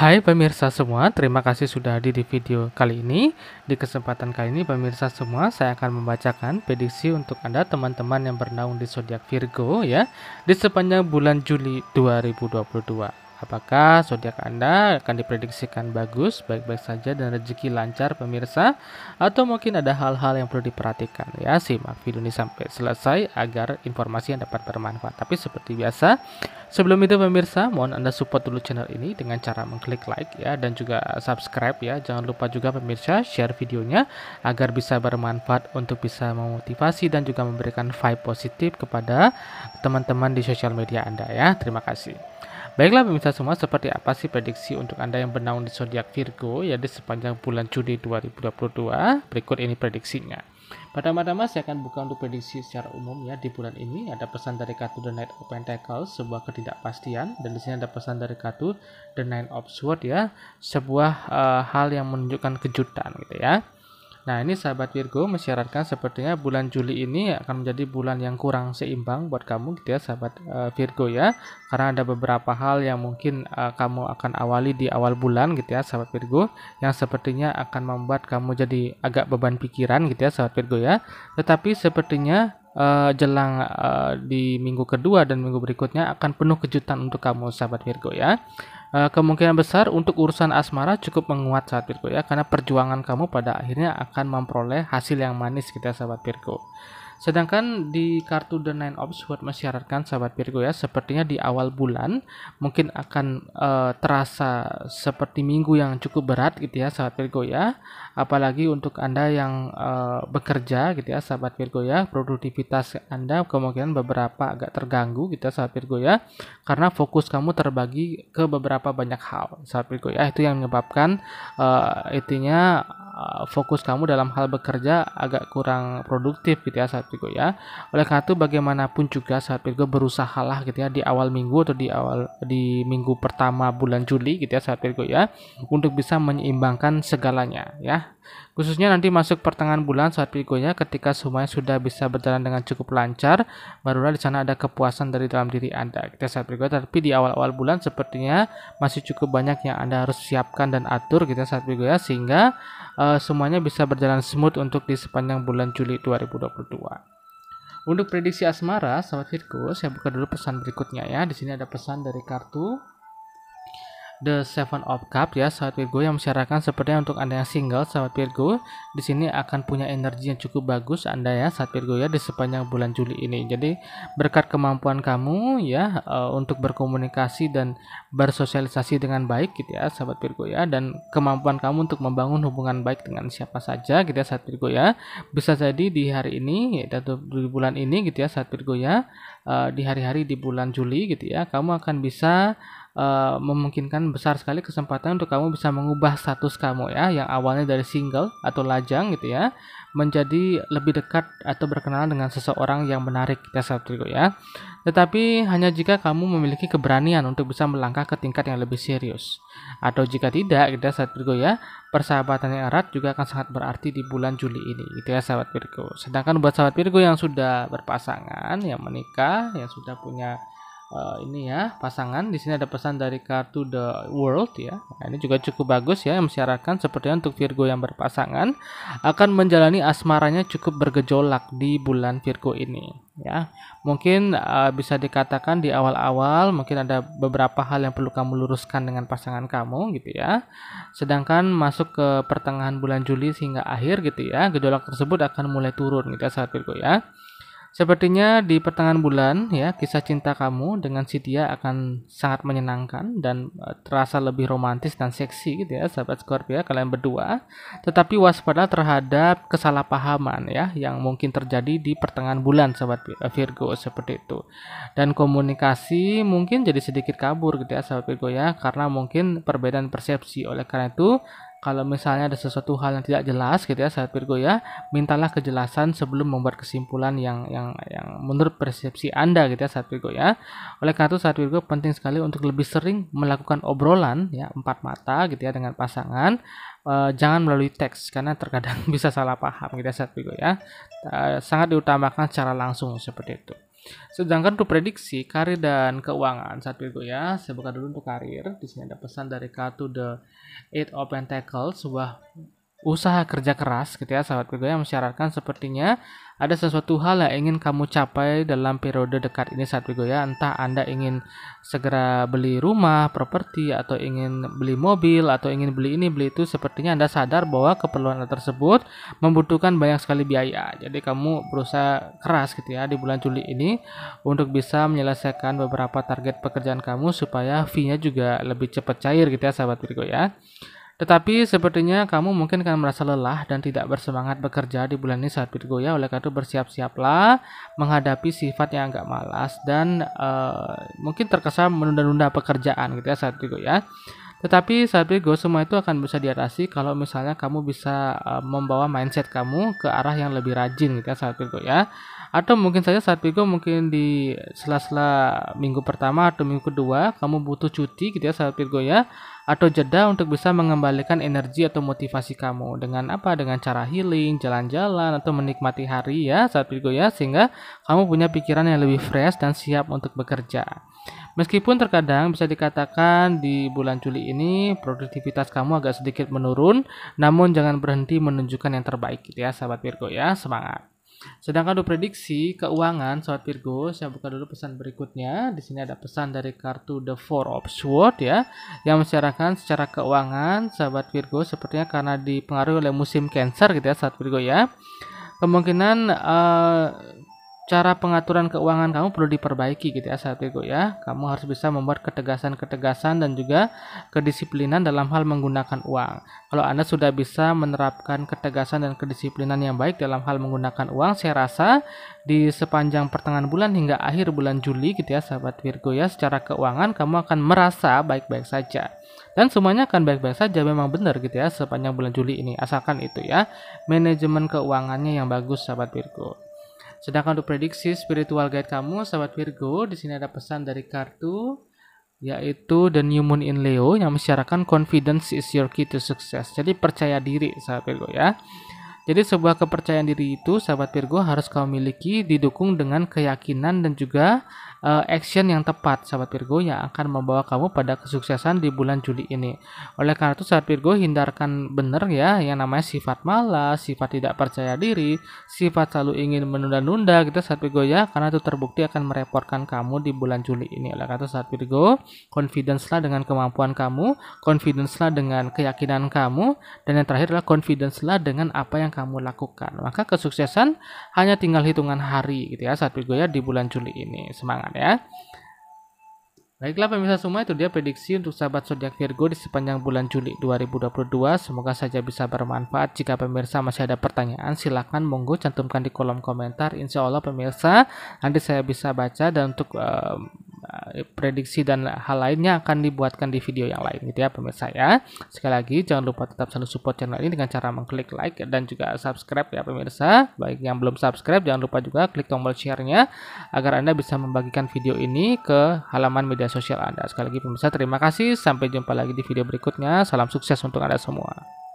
Hai pemirsa semua, terima kasih sudah hadir di video kali ini. Di kesempatan kali ini pemirsa semua, saya akan membacakan prediksi untuk Anda teman-teman yang bernaung di zodiak Virgo ya di sepanjang bulan Juli 2022. Apakah zodiak Anda akan diprediksikan bagus, baik-baik saja dan rezeki lancar pemirsa atau mungkin ada hal-hal yang perlu diperhatikan? Ya, simak video ini sampai selesai agar informasi yang dapat bermanfaat. Tapi seperti biasa, sebelum itu pemirsa, mohon Anda support dulu channel ini dengan cara mengklik like ya dan juga subscribe ya. Jangan lupa juga pemirsa share videonya agar bisa bermanfaat untuk bisa memotivasi dan juga memberikan vibe positif kepada teman-teman di sosial media Anda ya. Terima kasih. Baiklah pemirsa semua, seperti apa sih prediksi untuk Anda yang bernaung di zodiak Virgo ya di sepanjang bulan Juni 2022? Berikut ini prediksinya. Pertama-tama saya akan buka untuk prediksi secara umum ya di bulan ini ada pesan dari kartu The Knight of Pentacles sebuah ketidakpastian dan di sini ada pesan dari kartu The Nine of Swords ya sebuah uh, hal yang menunjukkan kejutan gitu ya. Nah ini sahabat Virgo mensyaratkan sepertinya bulan Juli ini akan menjadi bulan yang kurang seimbang buat kamu gitu ya sahabat uh, Virgo ya karena ada beberapa hal yang mungkin uh, kamu akan awali di awal bulan gitu ya sahabat Virgo yang sepertinya akan membuat kamu jadi agak beban pikiran gitu ya sahabat Virgo ya tetapi sepertinya uh, jelang uh, di minggu kedua dan minggu berikutnya akan penuh kejutan untuk kamu sahabat Virgo ya Eh, kemungkinan besar untuk urusan asmara cukup menguat saat Virgo ya karena perjuangan kamu pada akhirnya akan memperoleh hasil yang manis kita gitu ya, sahabat Virgo. Sedangkan di kartu The Nine of Swords mensyaratkan sahabat Virgo ya, sepertinya di awal bulan mungkin akan e, terasa seperti minggu yang cukup berat gitu ya sahabat Virgo ya. Apalagi untuk Anda yang e, bekerja gitu ya sahabat Virgo ya, produktivitas Anda kemungkinan beberapa agak terganggu gitu ya sahabat Virgo ya. Karena fokus kamu terbagi ke beberapa banyak hal sahabat Virgo ya. Itu yang menyebabkan e, eh, intinya fokus kamu dalam hal bekerja agak kurang produktif gitu ya sahabat Virgo gitu ya. Oleh karena itu bagaimanapun juga sahabat Virgo berusahalah gitu ya di awal minggu atau di awal di minggu pertama bulan Juli gitu ya sahabat Virgo ya untuk bisa menyeimbangkan segalanya ya Khususnya nanti masuk pertengahan bulan saat Virgonya ketika semuanya sudah bisa berjalan dengan cukup lancar, barulah di sana ada kepuasan dari dalam diri Anda. Kita saat Virgo, tapi di awal-awal bulan sepertinya masih cukup banyak yang Anda harus siapkan dan atur kita saat Virgo ya, sehingga uh, semuanya bisa berjalan smooth untuk di sepanjang bulan Juli 2022. Untuk prediksi asmara, sahabat Virgo, saya buka dulu pesan berikutnya ya. Di sini ada pesan dari kartu The Seven of Cups ya sahabat Virgo yang mensyaratkan sepertinya untuk Anda yang single sahabat Virgo di sini akan punya energi yang cukup bagus Anda ya sahabat Virgo ya di sepanjang bulan Juli ini. Jadi berkat kemampuan kamu ya uh, untuk berkomunikasi dan bersosialisasi dengan baik gitu ya sahabat Virgo ya dan kemampuan kamu untuk membangun hubungan baik dengan siapa saja gitu ya sahabat Virgo ya. Bisa jadi di hari ini ya, atau di bulan ini gitu ya sahabat Virgo ya Eh, di hari-hari di bulan Juli gitu ya, kamu akan bisa uh, memungkinkan besar sekali kesempatan untuk kamu bisa mengubah status kamu ya, yang awalnya dari single atau lajang gitu ya, menjadi lebih dekat atau berkenalan dengan seseorang yang menarik ya sahabat ya. Tetapi hanya jika kamu memiliki keberanian untuk bisa melangkah ke tingkat yang lebih serius. Atau jika tidak kita gitu saat Virgo ya, persahabatan yang erat juga akan sangat berarti di bulan Juli ini gitu ya sahabat Virgo. Sedangkan buat sahabat Virgo yang sudah berpasangan, yang menikah, yang sudah punya uh, ini ya pasangan di sini ada pesan dari kartu the world ya nah, ini juga cukup bagus ya yang mensyaratkan seperti untuk Virgo yang berpasangan akan menjalani asmaranya cukup bergejolak di bulan Virgo ini ya mungkin uh, bisa dikatakan di awal-awal mungkin ada beberapa hal yang perlu kamu luruskan dengan pasangan kamu gitu ya sedangkan masuk ke pertengahan bulan Juli sehingga akhir gitu ya gejolak tersebut akan mulai turun gitu ya saat Virgo ya Sepertinya di pertengahan bulan ya kisah cinta kamu dengan dia akan sangat menyenangkan dan eh, terasa lebih romantis dan seksi gitu ya sahabat Scorpio kalian berdua. Tetapi waspada terhadap kesalahpahaman ya yang mungkin terjadi di pertengahan bulan sahabat eh, Virgo seperti itu. Dan komunikasi mungkin jadi sedikit kabur gitu ya sahabat Virgo ya karena mungkin perbedaan persepsi. Oleh karena itu kalau misalnya ada sesuatu hal yang tidak jelas gitu ya saat Virgo ya mintalah kejelasan sebelum membuat kesimpulan yang yang yang menurut persepsi Anda gitu ya saat Virgo ya oleh karena itu saat Virgo penting sekali untuk lebih sering melakukan obrolan ya empat mata gitu ya dengan pasangan e, jangan melalui teks karena terkadang bisa salah paham gitu ya saat Virgo ya e, sangat diutamakan secara langsung seperti itu Sedangkan untuk prediksi karir dan keuangan saat itu ya, saya buka dulu untuk karir. Di sini ada pesan dari kartu The Eight of Pentacles, sebuah usaha kerja keras gitu ya sahabat Virgo yang mensyaratkan sepertinya ada sesuatu hal yang ingin kamu capai dalam periode dekat ini sahabat Virgo ya entah Anda ingin segera beli rumah, properti atau ingin beli mobil atau ingin beli ini beli itu sepertinya Anda sadar bahwa keperluan tersebut membutuhkan banyak sekali biaya. Jadi kamu berusaha keras gitu ya di bulan Juli ini untuk bisa menyelesaikan beberapa target pekerjaan kamu supaya fee-nya juga lebih cepat cair gitu ya sahabat Virgo ya. Tetapi sepertinya kamu mungkin akan merasa lelah dan tidak bersemangat bekerja di bulan ini saat Virgo ya. Oleh karena itu bersiap-siaplah menghadapi sifat yang agak malas dan uh, mungkin terkesan menunda-nunda pekerjaan gitu ya saat Virgo ya. Tetapi saat Virgo semua itu akan bisa diatasi kalau misalnya kamu bisa uh, membawa mindset kamu ke arah yang lebih rajin gitu ya saat Virgo ya. Atau mungkin saja saat Virgo mungkin di sela-sela minggu pertama atau minggu kedua kamu butuh cuti gitu ya saat Virgo ya atau jeda untuk bisa mengembalikan energi atau motivasi kamu dengan apa dengan cara healing jalan-jalan atau menikmati hari ya saat Virgo ya sehingga kamu punya pikiran yang lebih fresh dan siap untuk bekerja Meskipun terkadang bisa dikatakan di bulan Juli ini produktivitas kamu agak sedikit menurun, namun jangan berhenti menunjukkan yang terbaik gitu ya sahabat Virgo ya, semangat. Sedangkan untuk prediksi keuangan Sobat Virgo, saya buka dulu pesan berikutnya. Di sini ada pesan dari kartu The Four of Swords ya, yang mencerahkan secara keuangan Sobat Virgo sepertinya karena dipengaruhi oleh musim Cancer gitu ya Sobat Virgo ya. Kemungkinan uh, cara pengaturan keuangan kamu perlu diperbaiki gitu ya saat itu ya. Kamu harus bisa membuat ketegasan-ketegasan dan juga kedisiplinan dalam hal menggunakan uang. Kalau Anda sudah bisa menerapkan ketegasan dan kedisiplinan yang baik dalam hal menggunakan uang, saya rasa di sepanjang pertengahan bulan hingga akhir bulan Juli gitu ya sahabat Virgo ya secara keuangan kamu akan merasa baik-baik saja dan semuanya akan baik-baik saja memang benar gitu ya sepanjang bulan Juli ini asalkan itu ya manajemen keuangannya yang bagus sahabat Virgo Sedangkan untuk prediksi spiritual guide kamu, sahabat Virgo, di sini ada pesan dari kartu yaitu The New Moon in Leo yang mensyaratkan confidence is your key to success. Jadi percaya diri, sahabat Virgo ya. Jadi sebuah kepercayaan diri itu, sahabat Virgo harus kamu miliki didukung dengan keyakinan dan juga uh, action yang tepat sahabat Virgo yang akan membawa kamu pada kesuksesan di bulan Juli ini. Oleh karena itu sahabat Virgo hindarkan benar ya yang namanya sifat malas, sifat tidak percaya diri, sifat selalu ingin menunda-nunda gitu sahabat Virgo ya karena itu terbukti akan merepotkan kamu di bulan Juli ini. Oleh karena itu sahabat Virgo, confidence-lah dengan kemampuan kamu, confidence-lah dengan keyakinan kamu dan yang terakhir adalah confidence-lah dengan apa yang kamu lakukan. Maka kesuksesan hanya tinggal hitungan hari gitu ya sahabat Virgo ya di bulan Juli ini. Semangat ya. Baiklah pemirsa semua itu dia prediksi untuk sahabat zodiak Virgo di sepanjang bulan Juli 2022. Semoga saja bisa bermanfaat. Jika pemirsa masih ada pertanyaan, silakan monggo cantumkan di kolom komentar. Insya Allah pemirsa nanti saya bisa baca dan untuk uh, prediksi dan hal lainnya akan dibuatkan di video yang lain gitu ya pemirsa ya. Sekali lagi jangan lupa tetap selalu support channel ini dengan cara mengklik like dan juga subscribe ya pemirsa. Baik yang belum subscribe jangan lupa juga klik tombol share-nya agar Anda bisa membagikan video ini ke halaman media sosial Anda. Sekali lagi pemirsa terima kasih sampai jumpa lagi di video berikutnya. Salam sukses untuk Anda semua.